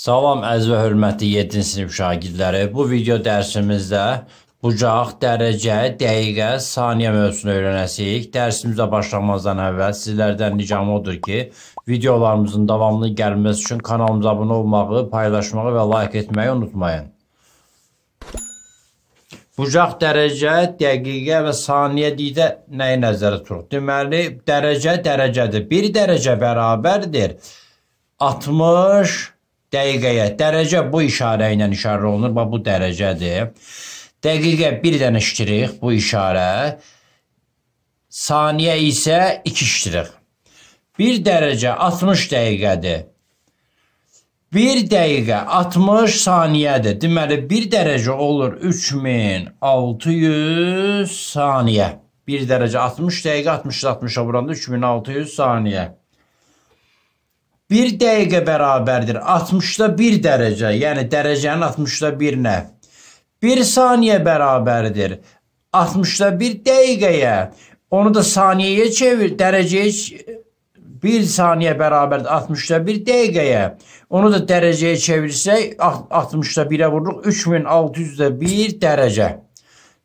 Salam əziz və hörmətli 7-ci sinif şagirdləri. Bu video dərsimizdə bucaq, dərəcə, dəqiqə, saniyə mövzusunu öyrənəcəyik. Dərsimizə başlamazdan əvvəl sizlərdən ricam odur ki, videolarımızın davamlı gəlməsi üçün kanalımıza abunə olmağı, paylaşmağı və like etməyi unutmayın. Bucaq, dərəcə, dəqiqə və saniyə deyidə nəyi nəzərə tuturuq? Deməli, dərəcə dərəcədir. 1 dərəcə bərabərdir 60 Dəqiqəyə. Dərəcə bu işarə ilə işarə olunur. Bax bu dərəcədir. Dəqiqə bir dənə iştirik bu işarə. Saniyə isə 2 iştirik. 1 dərəcə 60 dəqiqədir. 1 dəqiqə 60 saniyədir. Deməli 1 dərəcə olur 3600 saniyə. 1 dərəcə 60 dəqiqə 60 60-a vuranda 3600 saniyə. 1 dəqiqə bərabərdir 60-da 1 dərəcə, yəni dərəcənin 60-da 1-nə. 1 saniyə bərabərdir 60-da 1 dəqiqəyə. Onu da saniyəyə çevir, dərəcəyə 1 saniyə bərabərdir 60-da 1 dəqiqəyə. Onu da dərəcəyə çevirsək 60-da 1-ə vururuq 3600-də 1 dərəcə.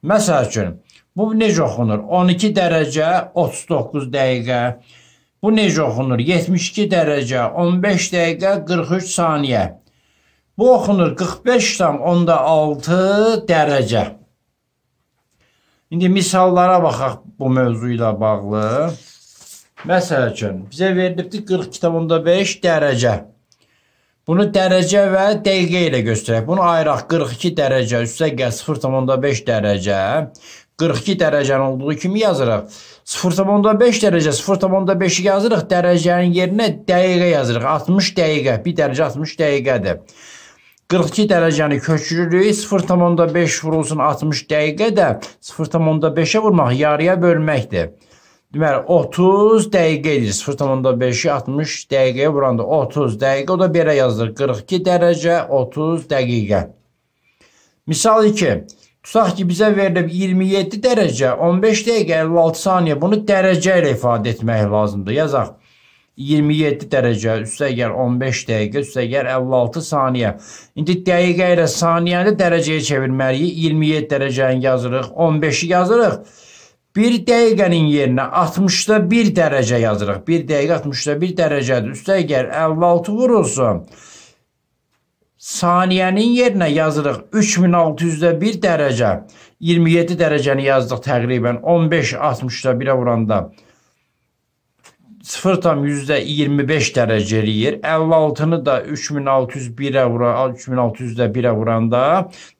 Məsəl üçün bu necə oxunur? 12 dərəcə 39 dəqiqə Bu necə oxunur? 72 dərəcə, 15 dəqiqə, 43 saniyə. Bu oxunur 45,6 dərəcə. İndi misallara baxaq bu mövzu ilə bağlı. Məsəl üçün, bizə verilibdir 42,5 dərəcə. Bunu dərəcə və dəqiqə ilə göstərək. Bunu ayıraq 42 dərəcə üstə gəl 0,5 dərəcə. 42 dərəcənin olduğu kimi yazırıq. 0.5 dərəcə 0.5-i yazırıq. Dərəcənin yerinə dəqiqə yazırıq. 60 dəqiqə. 1 dərəcə 60 dəqiqədir. 42 dərəcəni köçürürük. 0.5 vurulsun 60 dəqiqədə 0.5-ə vurmaq yarıya bölməkdir. Deməli 30 dəqiqə edir. 0.5-i 60 dəqiqəyə vuranda 30 dəqiqə. O da belə yazılır. 42 dərəcə 30 dəqiqə. Misal 2. Tutaq ki, bizə verilib 27 dərəcə, 15 dəqiqə 56 saniyə. Bunu dərəcə ilə ifadə etmək lazımdır. Yazaq 27 dərəcə, üstə gəl 15 dəqiqə, üstə gəl 56 saniyə. İndi dəqiqə ilə saniyəni dərəcəyə çevirməliyik. 27 dərəcəni yazırıq, 15-i yazırıq. 1 dəqiqənin yerinə 60-da 1 dərəcə yazırıq. 1 dəqiqə 60-da 1 dərəcədir. Üstə gəl 56 vurulsun. saniyenin yerine yazırıq 3600-də 1 dərəcə, 27 dərəcəni yazdıq təqribən 15 60'da da 1-ə vuranda 0 tam yüzde 25 dərəcə eləyir. 56-nı da 3601-ə vura, 3600-də 1-ə vuranda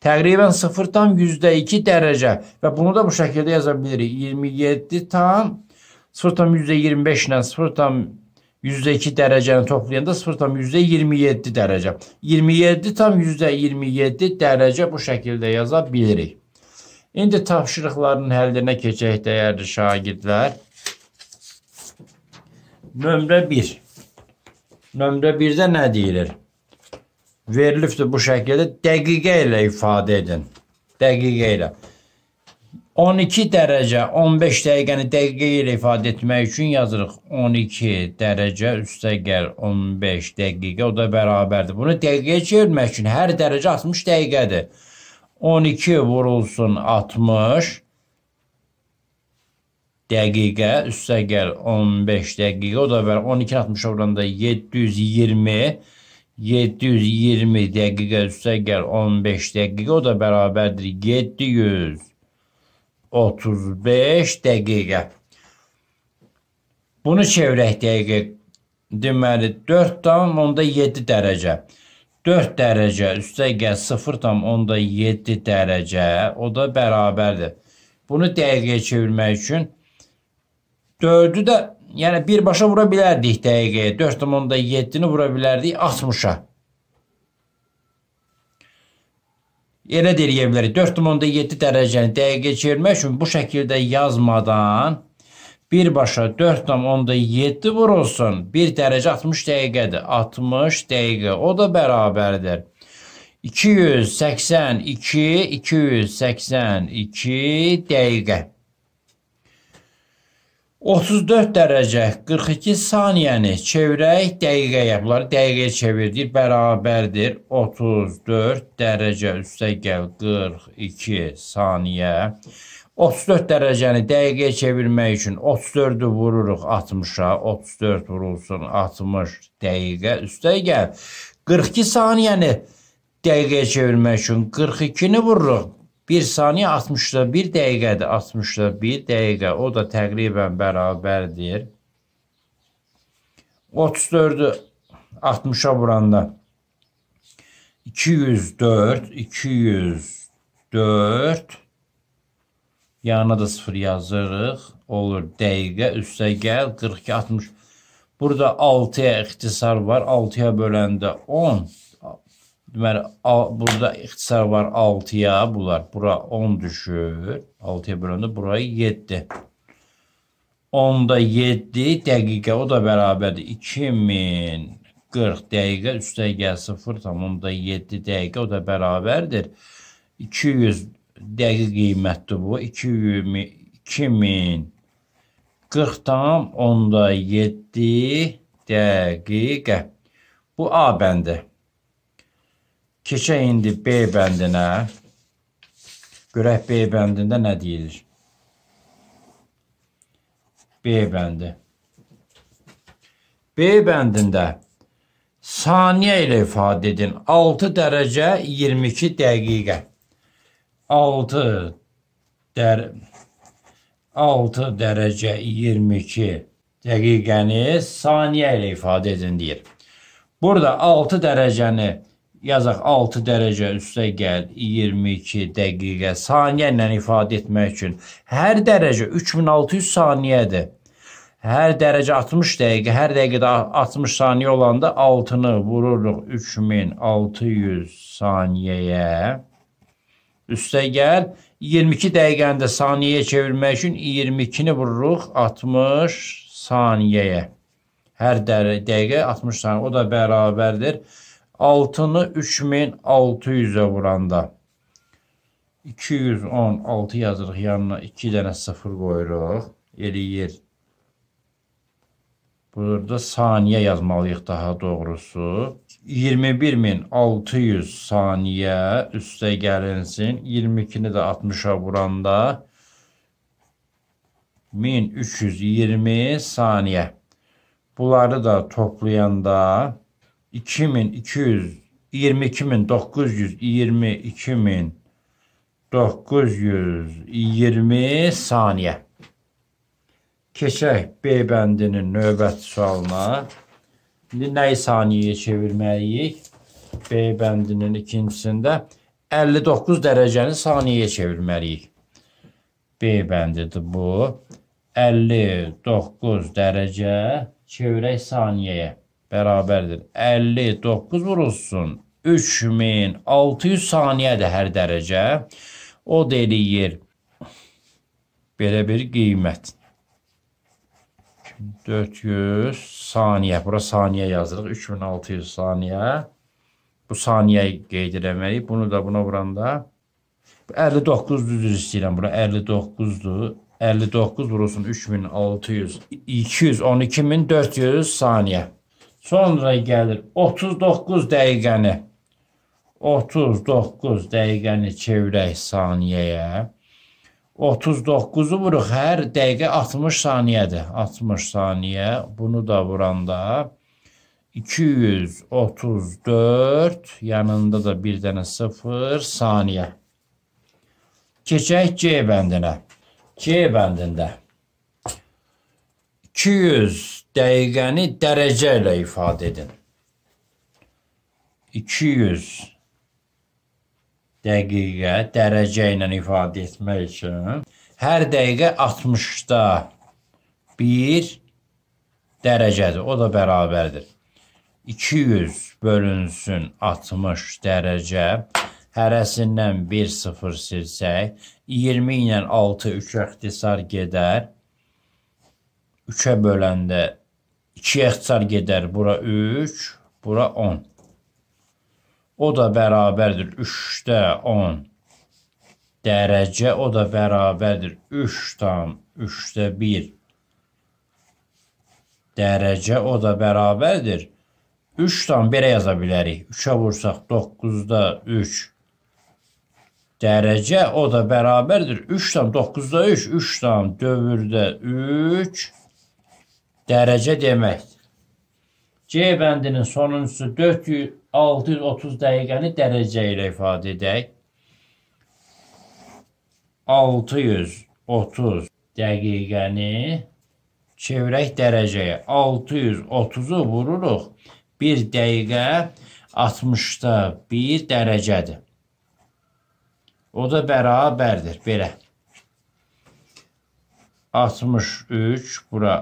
təqribən 0 tam yüzde 2 dərəcə və bunu da bu şəkildə yaza bilirik. 27 tam 0 tam yüzde 25 ilə 0 tam %2 dereceni toplayanda 0 tam %27 derece. 27 tam %27 derece bu şəkildə yaza bilirik. İndi tapşırıqların həllinə keçək dəyərli şagirdlər. Nömrə 1. Nömrə 1-də nə deyilir? Verilibdir bu şəkildə dəqiqə ilə ifadə edin. Dəqiqə ilə. 12 dərəcə 15 dəqiqəni dəqiqə ilə ifadə etmək üçün yazırıq 12 dərəcə üstəgəl 15 dəqiqə o da bərabərdir. Bunu dəqiqəyə çevirmək üçün hər dərəcə 60 dəqiqədir. 12 vurulsun 60 dəqiqə üstəgəl 15 dəqiqə o da bər 12 60 oranda 720 720 dəqiqə üstəgəl 15 dəqiqə o da bərabərdir 700 35 dəqiqə. Bunu çevirək dəqiqə. Deməli 4.7 dərəcə. 4 dərəcə üstəgə 0.7 dərəcə o da bərabərdir. Bunu dəqiqəyə çevirmək üçün 4-ü də yəni birbaşa vura bilərdik dəqiqəyə. 4.7-ni vura bilərdik 60-a. elə deyə bilərik 4.7 dərəcəni dəqiqə çevirmək üçün bu şəkildə yazmadan birbaşa 4.7 vurulsun 1 dərəcə 60 dəqiqədir 60 dəqiqə o da bərabərdir 282 282 dəqiqə 34 dərəcə 42 saniyəni çevirək dəqiqəyə. Bunları dəqiqəyə çevirdik. Bərabərdir 34 dərəcə üstəgəl 42 saniyə. 34 dərəcəni dəqiqəyə çevirmək üçün 34-ü vururuq 60-a. 34 vurulsun 60 dəqiqə üstəgəl 42 saniyəni dəqiqəyə çevirmək üçün 42-ni vururuq. 1 saniyə 60-da 1 dəqiqədir. 60-da 1 dəqiqə. O da təqribən bərabərdir. 34-ü 60-a vuranda 204, 204 yanına da 0 yazırıq. Olur dəqiqə üstə gəl 42 60. Burada 6-ya ixtisar var. 6-ya böləndə 10 deməli burada ixtisar var 6-ya, bunlar bura 10 düşür. 6-ya böləndə bura 7. 10-da 7 dəqiqə o da bərabərdir 2040 dəqiqə üstəgəl 0 tamam da 7 dəqiqə o da bərabərdir 200 dəqiq qiymətdir bu 200 2000 40 tam onda 7 dəqiqə. Bu A bəndi. keçə indi B bəndinə. Görək B bəndində nə deyilir? B bəndi. B bəndində saniyə ilə ifadə edin. 6 dərəcə 22 dəqiqə. 6 dər 6 dərəcə 22 dəqiqəni saniyə ilə ifadə edin deyir. Burada 6 dərəcəni yazaq 6 dərəcə üstə gəl 22 dəqiqə saniyə ilə ifadə etmək üçün hər dərəcə 3600 saniyədir. Hər dərəcə 60 dəqiqə, hər dəqiqədə 60 saniyə olanda 6-nı vururuq 3600 saniyəyə. Üstəgəl 22 dəqiqəni də saniyəyə çevirmək üçün 22-ni vururuq 60 saniyəyə. Hər dəqiqə 60 saniyə o da bərabərdir 0.5 altını 3600-ə vuranda 216 yazırıq yanına 2 dənə 0 qoyuruq. Eləyir. Burada saniyə yazmalıyıq daha doğrusu. 21600 saniyə üstə gəlinsin. 22-ni də 60-a vuranda 1320 saniyə. Bunları da toplayanda 2200 22922 920 saniyə. Keçək B bəndinin növbəti sualına. İndi nəyi saniyəyə çevirməliyik? B bəndinin ikincisində 59 dərəcəni saniyəyə çevirməliyik. B bəndidir bu. 59 dərəcə çevirək saniyəyə bərabərdir. 59 vurulsun 3600 saniyədir hər dərəcə. O deyir belə bir qiymət. 400 saniyə. Bura saniyə yazırıq. 3600 saniyə. Bu saniyə qeyd eləməliyik. Bunu da buna vuranda 59 düzdür istəyirəm. Bura 59-dur. 59 vurulsun 3600 212400 saniyə. Sonra gəlir 39 dəqiqəni 39 dəqiqəni çevirək saniyəyə. 39-u vuruq hər dəqiqə 60 saniyədir. 60 saniyə. Bunu da vuranda 234 yanında da bir dənə 0 saniyə. Keçək C bəndinə. C bəndində 200 dəqiqəni dərəcə ilə ifadə edin. 200 dəqiqə dərəcə ilə ifadə etmək üçün hər dəqiqə 60-da 1 dərəcədir. O da bərabərdir. 200 bölünsün 60 dərəcə hərəsindən 1 0 silsək 20 ilə 6 3 ixtisar gedər. 3-ə böləndə 2 ixtisar gedər. Bura 3, bura 10. O da bərabərdir 3-də 10 dərəcə. O da bərabərdir 3 tam 3-də 1 dərəcə. O da bərabərdir 3 tam belə yaza bilərik. 3-ə vursaq 9-da 3 dərəcə. O da bərabərdir 3 tam 9-da 3, 3 tam dövrdə 3 dərəcə dərəcə deməkdir. C bəndinin sonuncusu 400-630 dəqiqəni dərəcə ilə ifadə edək. 630 dəqiqəni çevirək dərəcəyə. 630-u vururuq. 1 dəqiqə 60-da 1 dərəcədir. O da bərabərdir belə. 63 bura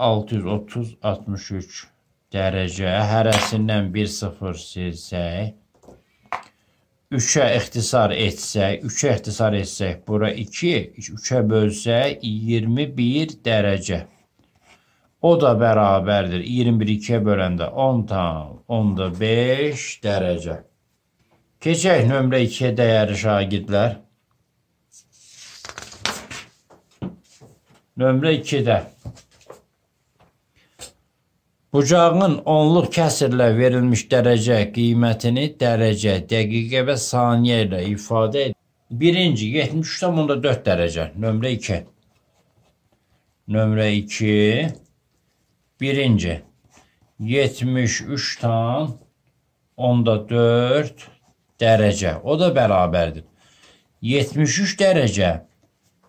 630-63 dərəcə hərəsindən 1 0 silsək, 3-ə ixtisar etsək, 3-ə ixtisar etsək, bura 2, 3-ə bölsək 21 dərəcə. O da bərabərdir. 21 2-yə böləndə 10 tam, 10 da 5 dərəcə. Keçək nömrə 2-yə dəyəri şagirdlər. Nömrə 2-də Bucağın onluq kəsirlə verilmiş dərəcə qiymətini dərəcə, dəqiqə və saniyə ilə ifadə edir. Birinci 73,4 dərəcə, nömrə 2. Nömrə 2. Birinci 73,4 dərəcə. O da bərabərdir. 73 dərəcə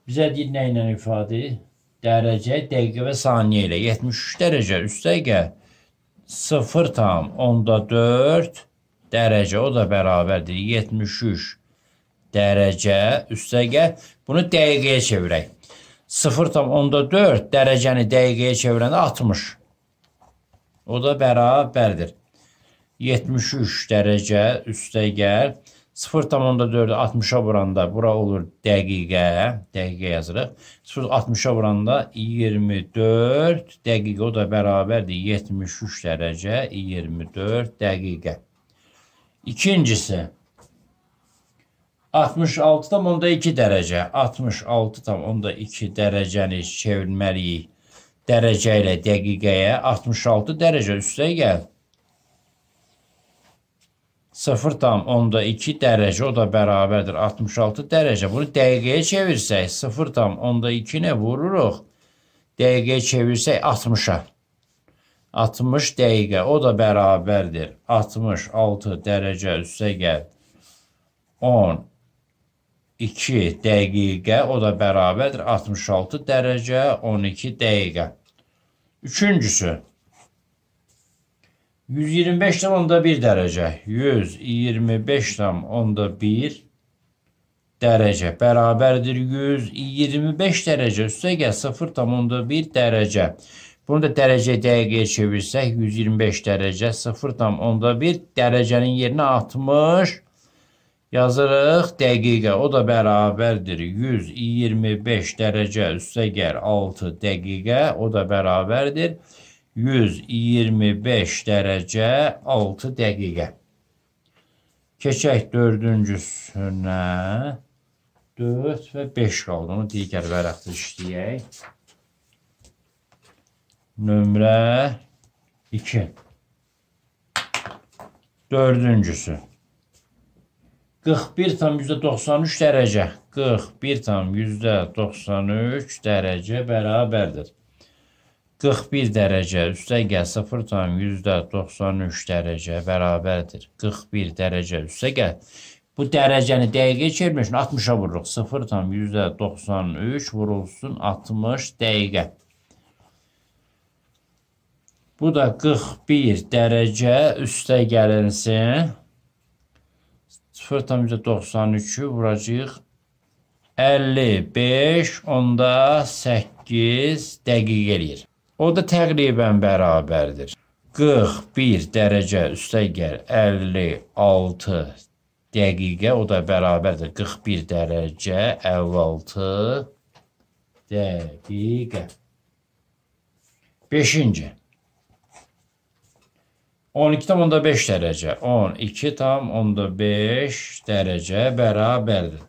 bizə deyir nə ilə ifadə edir? dərəcə dəqiqə və saniyə ilə 73 dərəcə üst dəqiqə 0.4 dərəcə o da bərabərdir 73 dərəcə üst dəqiqə bunu dəqiqəyə çevirək. 0.4 dərəcəni dəqiqəyə çevirəndə 60. O da bərabərdir. 73 dərəcə üstə gəl 0,4-ü 60-a vuranda bura olur dəqiqə, dəqiqə yazırıq. 0,60-a vuranda 24 dəqiqə, o da bərabərdir 73 dərəcə 24 dəqiqə. İkincisi, 66,2 dərəcə, 66,2 dərəcəni çevirməliyik dərəcə ilə dəqiqəyə, 66 dərəcə üstə gəl. 0,2 dərəcə o da bərabərdir 66 dərəcə. Bunu dəqiqəyə çevirsək 0,2 nə vururuq? Dəqiqəyə çevirsək 60-a. 60 dəqiqə o da bərabərdir 66 dərəcə üstə gəl 10 2 dəqiqə o da bərabərdir 66 dərəcə 12 dəqiqə. Üçüncüsü 125,1 dərəcə 125,1 dərəcə bərabərdir 125 dərəcə üstə gəl 0,1 dərəcə. Bunu da dərəcə dəqiqəyə çevirsək 125 dərəcə 0,1 dərəcənin yerinə 60 yazırıq dəqiqə. O da bərabərdir 125 dərəcə üstə gəl 6 dəqiqə. O da bərabərdir 125 125 dərəcə 6 dəqiqə. Keçək dördüncüsünə 4 və 5 qaldı. Onu digər vərəqdə işləyək. Nömrə 2. Dördüncüsü. 41,93 dərəcə. 41,93 dərəcə bərabərdir. 41 dərəcə üstə gəl 0,93 dərəcə bərabərdir. 41 dərəcə üstə gəl. Bu dərəcəni dəqiqə çevirmişsin 60-a vururuq. 0,93 vurulsun 60 dəqiqə. Bu da 41 dərəcə üstə gəlinsin. 0,93-ü vuracaq 55, onda 8 dəqiq eləyir. O da təqribən bərabərdir. 41 dərəcə üstəgəl 56 dəqiqə o da bərabərdir 41 dərəcə 56 dəqiqə. 5-ci 12.5 dərəcə 12.5 dərəcə bərabərdir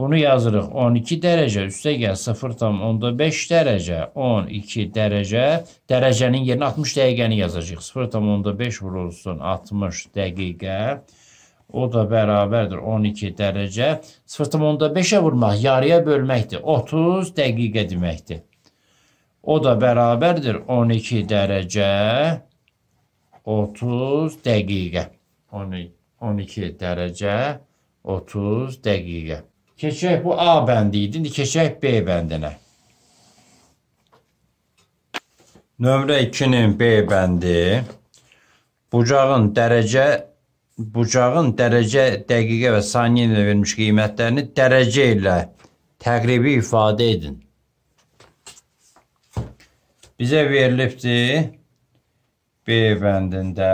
Bunu yazırıq. 12 dərəcə üstə gəl 0,5 dərəcə 12 dərəcə dərəcənin yerinə 60 dəqiqəni yazacağıq. 0,5 vurulsun 60 dəqiqə. O da bərabərdir 12 dərəcə. 0,5-ə vurmaq yarıya bölməkdir. 30 dəqiqə deməkdir. O da bərabərdir 12 dərəcə 30 dəqiqə. 12 dərəcə 30 dəqiqə. Keçək bu A bəndi idi. İndi keçək B bəndinə. Nömrə 2-nin B bəndi bucağın dərəcə bucağın dərəcə, dəqiqə və saniyə ilə verilmiş qiymətlərini dərəcə ilə təqribi ifadə edin. Bizə verilibdir B bəndində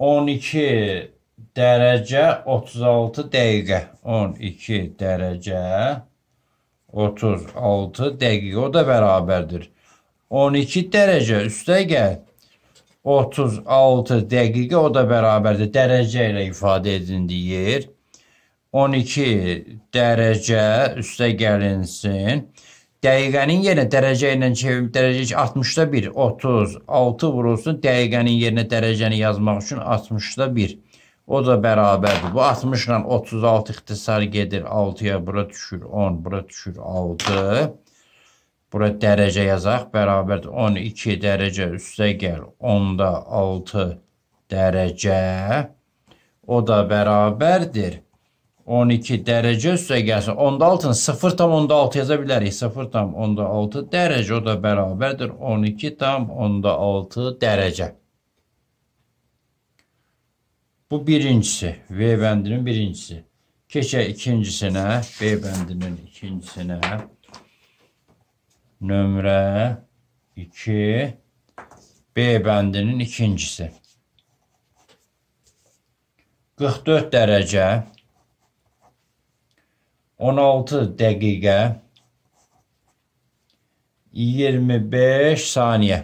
12 dərəcə 36 dəqiqə 12 dərəcə 36 dəqiqə o da bərabərdir. 12 dərəcə üstə gəl 36 dəqiqə o da bərabərdir. Dərəcə ilə ifadə edildiyi 12 dərəcə üstə gəlinsin. Dəqiqənin yerinə dərəcə ilə çevirib dərəcə 60-da 1 36 vurulsun. Dəqiqənin yerinə dərəcəni yazmaq üçün 60-da 1 O da bərabərdir. Bu 60 ilə 36 ixtisar gedir. 6-ya bura düşür 10, bura düşür 6. Bura dərəcə yazaq. Bərabərdir 12 dərəcə üstə gəl. 10-da 6 dərəcə. O da bərabərdir. 12 dərəcə üstə gəlsin. Onda altın 0 tam onda 6 yaza bilərik. 0 tam onda 6 dərəcə o da bərabərdir. 12 tam onda 6 dərəcə. Bu birincisi. V bendinin birincisi. Keçe ikincisine, B bendinin ikincisine nömrə 2 B bəndinin ikincisi. 44 dərəcə 16 dəqiqə 25 saniye.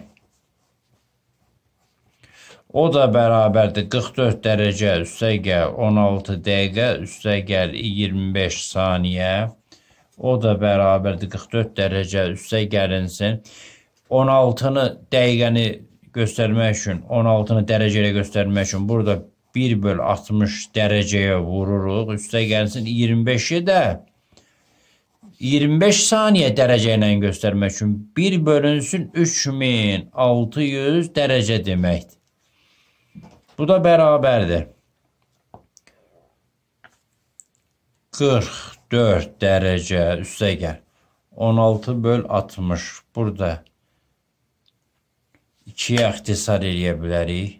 O da bərabərdir 44 dərəcə üstə gəl 16 dəqiqə üstə gəl 25 saniyə. O da bərabərdir 44 dərəcə üstə gəlinsin. 16-nı dəqiqəni göstərmək üçün, 16-nı dərəcə ilə göstərmək üçün burada 1 böl 60 dərəcəyə vururuq. Üstə gəlsin 25-i də 25 saniyə dərəcə ilə göstərmək üçün 1 bölünsün 3600 dərəcə deməkdir. Bu da bərabərdir. 44 dərəcə üstə gəl. 16 böl 60. Burada 2-yə ixtisar eləyə bilərik.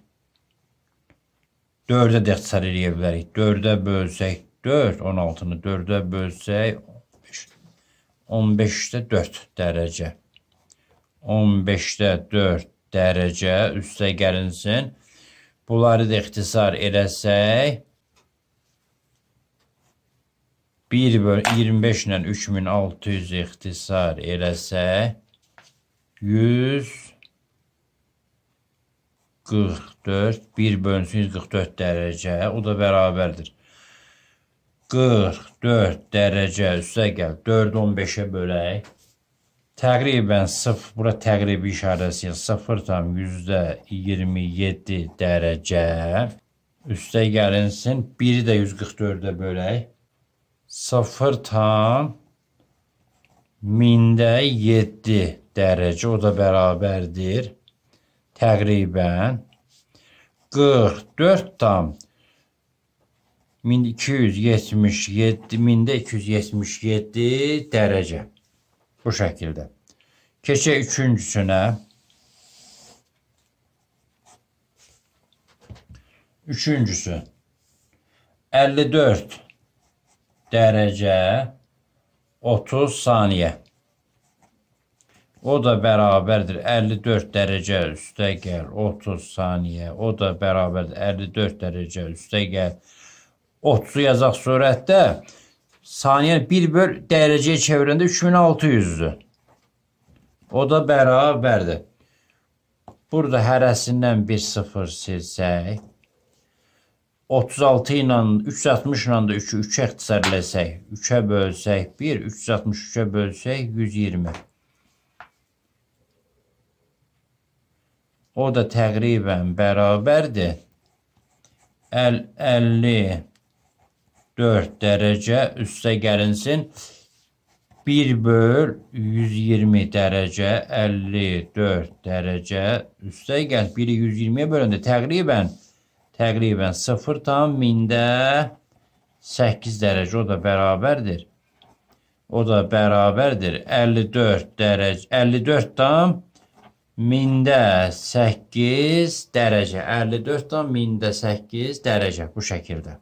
4-ə də ixtisar eləyə bilərik. 4-ə bölsək 4, 16-nı 4-ə bölsək 15-də 4 dərəcə. 15-də 4 dərəcə üstə gəlinsin. Bunları da ixtisar eləsək, 1 böl 25 ilə 3600 ixtisar eləsə 144 1 bölünsün 144 dərəcə o da bərabərdir. 44 dərəcə üstə gəl 4 15-ə bölək təqribən sıf bura təqribi işarəsi 0.27 dərəcə üstə gəlinsin. Biri də 144-də bölək. 0 tam mində 7 dərəcə o da bərabərdir təqribən 44 tam 1277 1277 dərəcə. Bu şəkildə. Keçək üçüncüsünə. Üçüncüsü. 54 dərəcə 30 saniyə. O da bərabərdir 54 dərəcə üstə gəl 30 saniyə. O da bərabərdir 54 dərəcə üstə gəl 30 yazaq sürətdə saniyə 1 böl dərəcəyə çevirəndə 3600-dür. O da bərabərdir. Burada hərəsindən bir sıfır silsək, 36 ilə 360 ilə də 3-ü 3-ə ixtisarləsək, 3-ə bölsək 1, 363-ə bölsək 120. O da təqribən bərabərdir. 50 4 dərəcə üstə gəlinsin. 1 böl 120 dərəcə 54 dərəcə üstə gəl. 1-i 120-yə böləndə təqribən təqribən 0 tam mində 8 dərəcə o da bərabərdir. O da bərabərdir. 54 dərəcə 54 tam mində 8 dərəcə 54 tam mində 8 dərəcə bu şəkildə.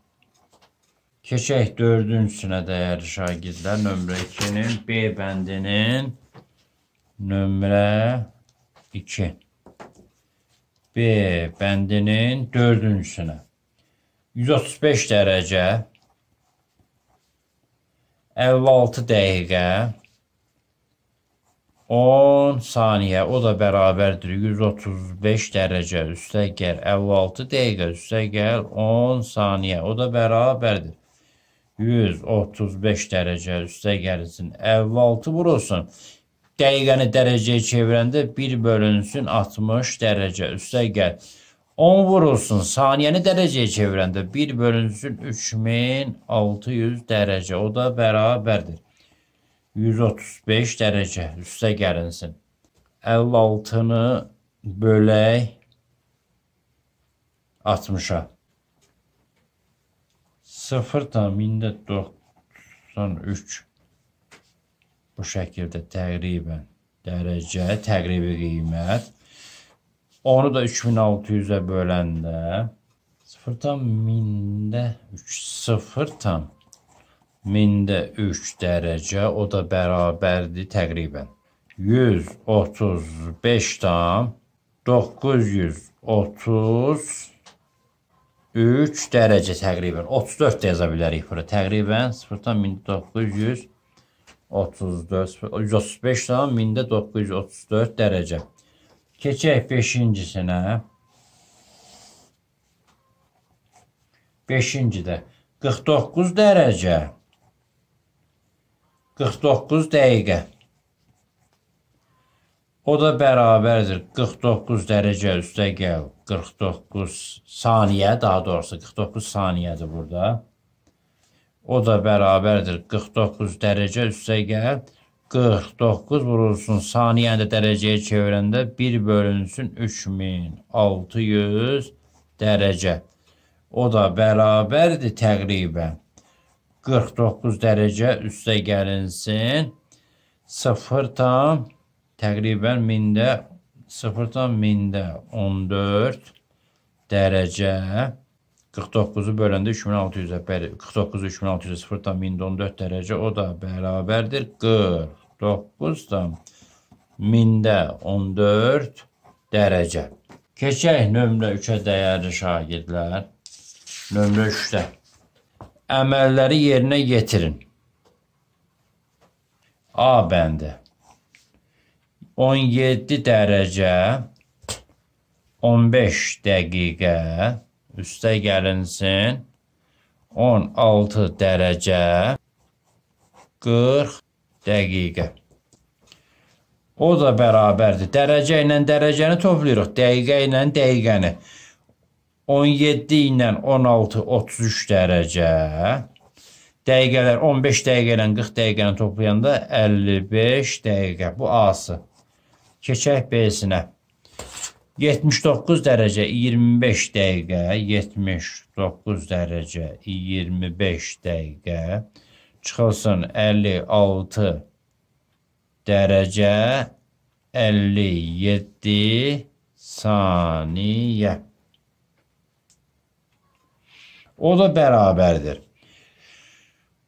Keçək dördüncüsünə dəyər şagirdlər. Nömrə 2-nin, B bəndinin nömrə 2. B bəndinin dördüncüsünə. 135 dərəcə 56 dəqiqə 10 saniyə o da bərabərdir 135 dərəcə üstə gəl 56 dəqiqə üstə gəl 10 saniyə o da bərabərdir 135 dərəcə üstə gəlsin. 56 vurulsun. Dəqiqəni dərəcəyə çevirəndə 1 bölünsün 60 dərəcə üstə gəl. 10 vurulsun. Saniyəni dərəcəyə çevirəndə 1 bölünsün 3600 dərəcə. O da bərabərdir. 135 dərəcə üstə gəlinsin. 56-nı bölək 60-a. 0,93 bu şəkildə təqribən dərəcə, təqribi qiymət. Onu da 3600-ə böləndə 0,3 0,3 dərəcə o da bərabərdir təqribən 135 tam 930 3 dərəcə təqribən 34 də yaza bilərik bura. Təqribən 0-dan 1900 34 135 dan 1934 dərəcə. Keçək 5-cisinə. 5-cidə 49 dərəcə 49 dəqiqə O da bərabərdir 49 dərəcə üstə gəl 49 saniyə, daha doğrusu 49 saniyədir burada. O da bərabərdir 49 dərəcə üstə gəl 49 vurulsun saniyəndə dərəcəyə çevirəndə 1 bölünsün 3600 dərəcə. O da bərabərdir təqribən 49 dərəcə üstə gəlinsin 0 tam təqribən 1000-də 0-dan 1000-də 14 dərəcə 49-u böləndə 3600-ə, bəli, 49-u 3600-ə 0-dan 1014 dərəcə o da bərabərdir 49-dan 1000-də 14 dərəcə. Keçək nömrə 3-ə dəyərli şagirdlər. Nömrə 3-də əməlləri yerinə yetirin. A bəndi. 17 dərəcə 15 dəqiqə üstə gəlinsin 16 dərəcə 40 dəqiqə. O da bərabərdir. Dərəcə ilə dərəcəni toplayırıq. Dəqiqə ilə dəqiqəni. 17 ilə 16 33 dərəcə. Dəqiqələr 15 dəqiqə ilə 40 dəqiqəni toplayanda 55 dəqiqə. Bu A-sı keçək B-sinə. 79 dərəcə 25 dəqiqə, 79 dərəcə 25 dəqiqə çıxılsın 56 dərəcə 57 saniyə. O da bərabərdir.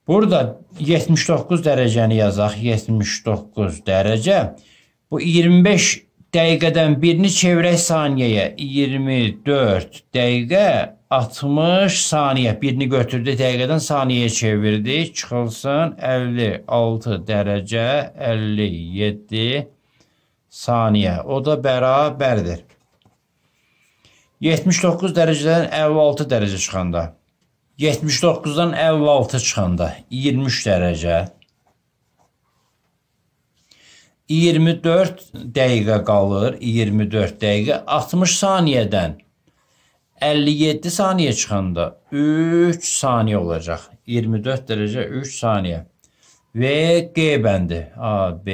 Burada 79 dərəcəni yazaq. 79 dərəcə 25 Bu 25 dəqiqədən birini çevirək saniyəyə. 24 dəqiqə 60 saniyə birini götürdü dəqiqədən saniyəyə çevirdi. Çıxılsın 56 dərəcə 57 saniyə. O da bərabərdir. 79 dərəcədən 56 dərəcə çıxanda 79-dan 56 çıxanda 23 dərəcə 24 dəqiqə qalır, 24 dəqiqə 60 saniyədən 57 saniyə çıxanda 3 saniyə olacaq. 24 dərəcə 3 saniyə. Və G bəndi. A, B,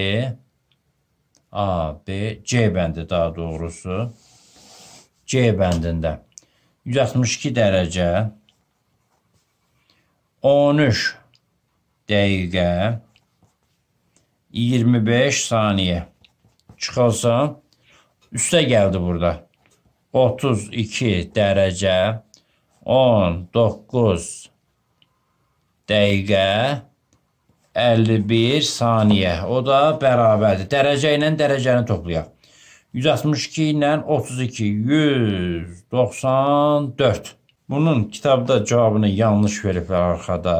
A, B, C bəndi daha doğrusu. C bəndində 162 dərəcə 13 dəqiqə 25 saniye çıxarsa üstə gəldi burada. 32 dərəcə 19 dəqiqə 51 saniyə. O da bərabərdir. Dərəcə ilə dərəcəni toplayaq. 162 ilə 32 194. Bunun kitabda cavabını yanlış veriblər arxada.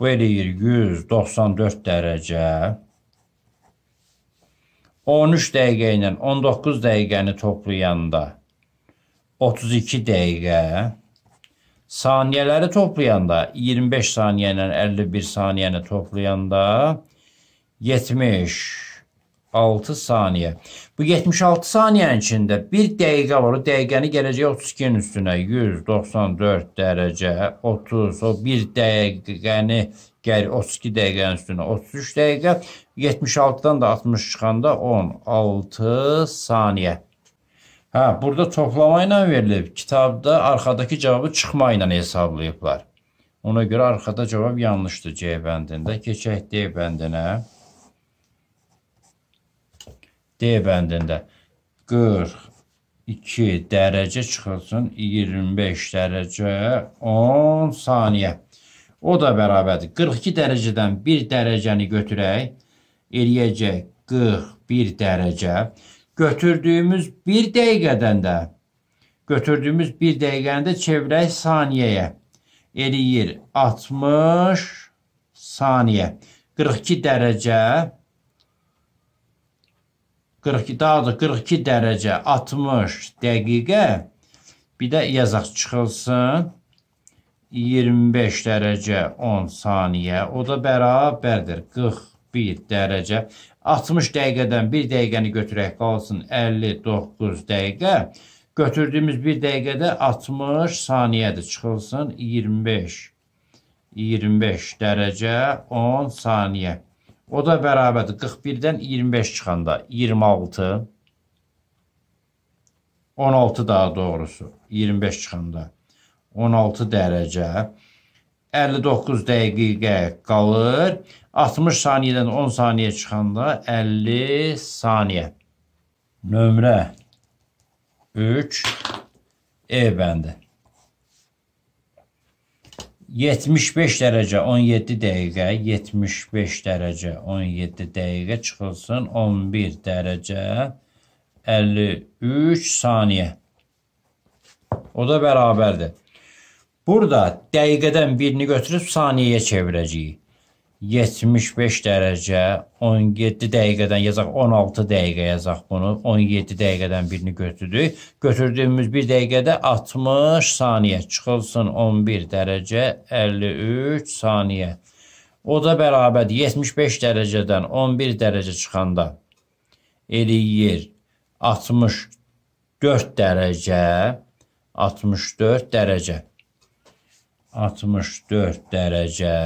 Bu eləyir 194 dərəcə 13 dəqiqə ilə 19 dəqiqəni toplayanda 32 dəqiqə, saniyeleri toplayanda 25 saniyə ilə 51 saniyəni toplayanda 76 saniye. Bu 76 saniyənin içinde bir dəqiqə var. O dəqiqəni gələcək 32-nin üstünə 194 dərəcə 30. O 1 dəqiqəni gəlir 32 dəqiqənin üstünə 33 dəqiqə, 76-dan da 60 çıxanda 16 saniyə. Hə, burada toplama ilə verilib. Kitabda arxadakı cavabı çıxma ilə hesablayıblar. Ona görə arxada cavab yanlışdır C bəndində. Keçək D bəndinə. D bəndində 42 dərəcə çıxılsın, 25 dərəcə 10 saniyə. O da bərabərdir. 42 dərəcədən 1 dərəcəni götürək, eləyəcək 41 dərəcə. Götürdüyümüz 1 dəqiqədən də götürdüyümüz 1 dəqiqəni də çevirək saniyəyə. Eləyir 60 saniyə. 42 dərəcə 42 daha da 42 dərəcə 60 dəqiqə bir də yazaq çıxılsın. 25 dərəcə 10 saniyə, o da bərabərdir 41 dərəcə. 60 dəqiqədən 1 dəqiqəni götürək qalsın 59 dəqiqə. Götürdüyümüz 1 dəqiqədə 60 saniyədir, çıxılsın 25. 25 dərəcə 10 saniyə. O da bərabərdir 41-dən 25 çıxanda 26 16 daha doğrusu 25 çıxanda 16 dərəcə 59 dəqiqə qalır. 60 saniyədən 10 saniyə çıxanda 50 saniyə. Nömrə 3 E bəndi. 75 dərəcə 17 dəqiqə, 75 dərəcə 17 dəqiqə çıxılsın 11 dərəcə 53 saniyə. O da bərabərdir. Burada dəqiqədən birini götürüb saniyəyə çevirəcəyik. 75 dərəcə 17 dəqiqədən yazaq 16 dəqiqə yazaq bunu 17 dəqiqədən birini götürdük. Götürdüyümüz 1 dəqiqədə 60 saniyə çıxılsın 11 dərəcə 53 saniyə. O da bərabərdir 75 dərəcədən 11 dərəcə çıxanda eləyir 64 dərəcə 64 dərəcə 64 dərəcə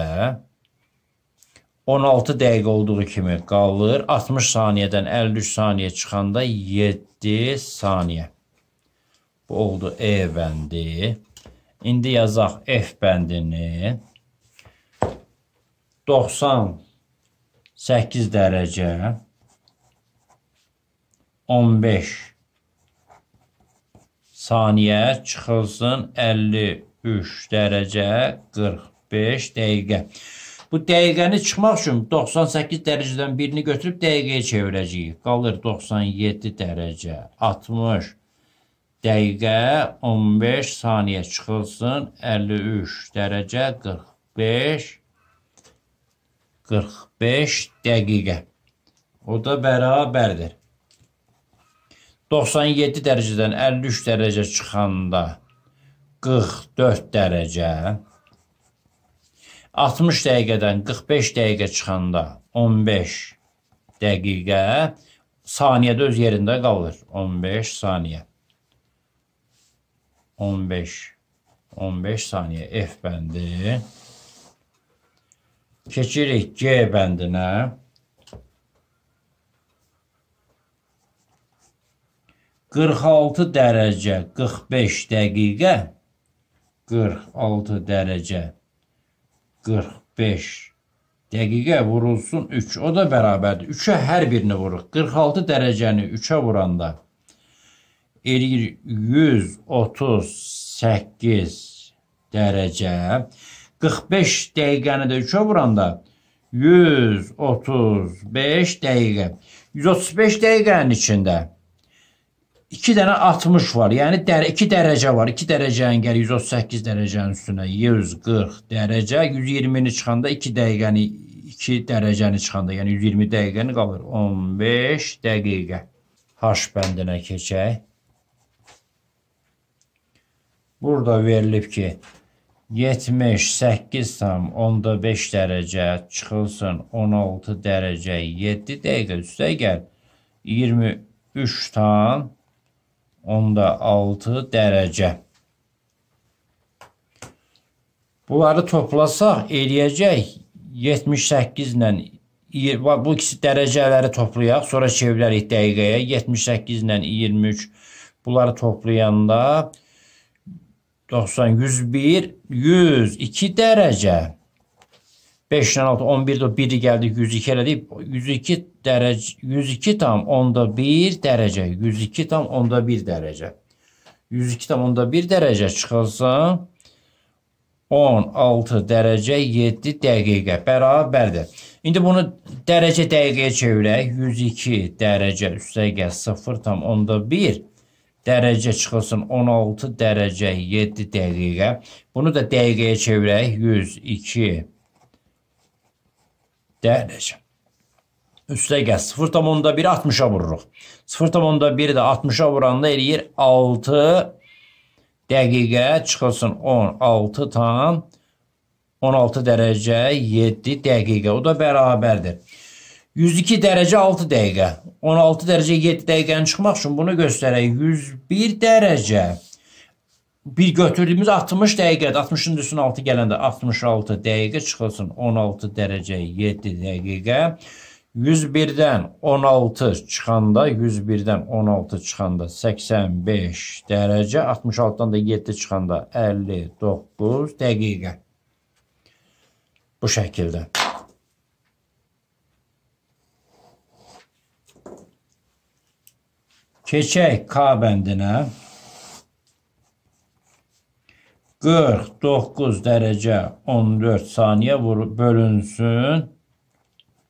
16 dəqiqə olduğu kimi qalır. 60 saniyədən 53 saniyə çıxanda 7 saniyə. Bu oldu E bəndi. İndi yazaq F bəndini. 98 dərəcə 15 saniyə çıxılsın 53 3 dərəcə 45 dəqiqə. Bu dəqiqəni çıxmaq üçün 98 dərəcədən birini götürüb dəqiqəyə çevirəcəyik. Qalır 97 dərəcə 60 dəqiqə 15 saniyə çıxılsın 53 dərəcə 45 45 dəqiqə. O da bərabərdir. 97 dərəcədən 53 dərəcə çıxanda 0.5 44 dərəcə 60 dəqiqədən 45 dəqiqə çıxanda 15 dəqiqə saniyədə öz yerində qalır. 15 saniyə. 15 15 saniyə F bəndi. Keçirik G bəndinə. Qırx altı dərəcə 45 dəqiqə 46 dərəcə 45 dəqiqə vurulsun 3. O da bərabərdir. 3-ə hər birini vururuq. 46 dərəcəni 3-ə vuranda eləyir 138 dərəcə. 45 dəqiqəni də 3-ə vuranda 135 dəqiqə. 135 dəqiqənin içində 2 dənə 60 var. Yəni 2 dərəcə var. 2 dərəcənin gəl 138 dərəcənin üstünə 140 dərəcə, 120-ni çıxanda 2 dəqiqəni 2 dərəcəni çıxanda, yəni 120 dəqiqəni qalır 15 dəqiqə. H bəndinə keçək. Burada verilib ki 78,5 dərəcə çıxılsın 16 dərəcə 7 dəqiqə üstə gəl 23 tam onda 6 dərəcə. Bunları toplasaq eləyəcək 78 ilə bu ikisi dərəcələri toplayaq, sonra çevirərik dəqiqəyə 78 ilə 23 bunları toplayanda 90 101 102 dərəcə. 5 ilə 6 11 də 1 gəldi 102 elədik. 102 dərəcə 102,1 dərəcə 102,1 dərəcə 102,1 dərəcə çıxılsa 16 dərəcə 7 dəqiqə bərabərdir. İndi bunu dərəcə dəqiqəyə çevirək. 102 dərəcə üstəgə 0,1 dərəcə çıxılsın 16 dərəcə 7 dəqiqə. Bunu da dəqiqəyə çevirək. 102 dərəcə üstə gəz. 0,1-i 60-a vururuq. 0,1-i də 60-a vuranda eləyir 6 dəqiqə çıxılsın 16 tam 16 dərəcə 7 dəqiqə. O da bərabərdir. 102 dərəcə 6 dəqiqə. 16 dərəcə 7 dəqiqəni çıxmaq üçün bunu göstərək. 101 dərəcə bir götürdüyümüz 60 dəqiqədir. 60-ın üstünə 6 gələndə 66 dəqiqə çıxılsın 16 dərəcə 7 dəqiqə. 101-dən 16 çıxanda, 101-dən 16 çıxanda 85 dərəcə, 66-dan da 7 çıxanda 59 dəqiqə. Bu şəkildə. Keçək K bəndinə. 49 dərəcə 14 saniyə bölünsün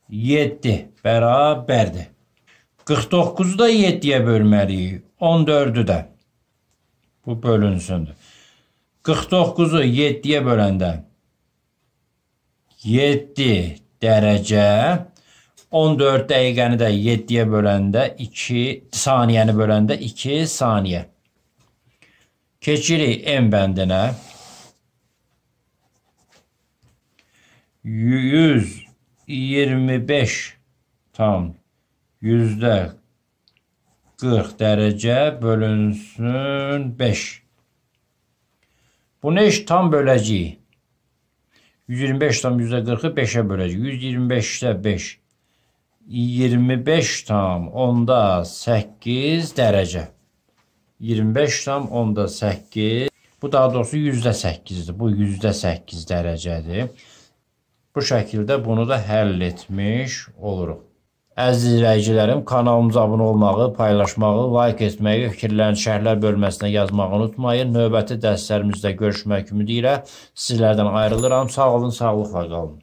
7 bərabərdir. 49-u da 7-yə bölməliyik. 14-ü də. Bu bölünsündür. 49-u 7-yə böləndə 7 dərəcə 14 dəqiqəni də 7-yə böləndə 2 saniyəni böləndə 2 saniyə. Keçirik M bəndinə. 100 25 tam yüzdə 40 dərəcə bölünsün 5. Bunu eş tam böləcəyik. 125 tam %40-ı 5-ə böləcəyik. 125-də 5. 25 tam onda 8 dərəcə. 25 tam onda 8. Bu daha doğrusu %8-dir. Bu %8 dərəcədir. Bu şəkildə bunu da həll etmiş oluruq. Əziz izləyicilərim, kanalımıza abunə olmağı, paylaşmağı, like etməyi, fikirlərin şərhlər bölməsinə yazmağı unutmayın. Növbəti dərslərimizdə görüşmək ümidi ilə sizlərdən ayrılıram. Sağ olun, sağlıqla qalın.